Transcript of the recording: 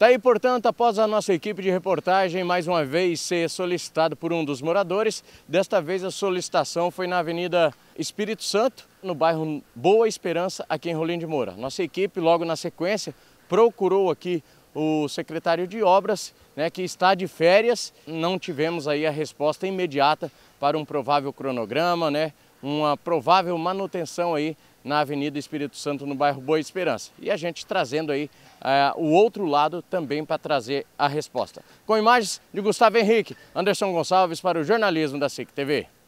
Tá aí, portanto, após a nossa equipe de reportagem mais uma vez ser solicitada por um dos moradores, desta vez a solicitação foi na Avenida Espírito Santo, no bairro Boa Esperança, aqui em Rolim de Moura. Nossa equipe, logo na sequência, procurou aqui o secretário de obras, né, que está de férias. Não tivemos aí a resposta imediata para um provável cronograma, né, uma provável manutenção aí na Avenida Espírito Santo, no bairro Boa Esperança. E a gente trazendo aí eh, o outro lado também para trazer a resposta. Com imagens de Gustavo Henrique, Anderson Gonçalves para o jornalismo da SIC TV.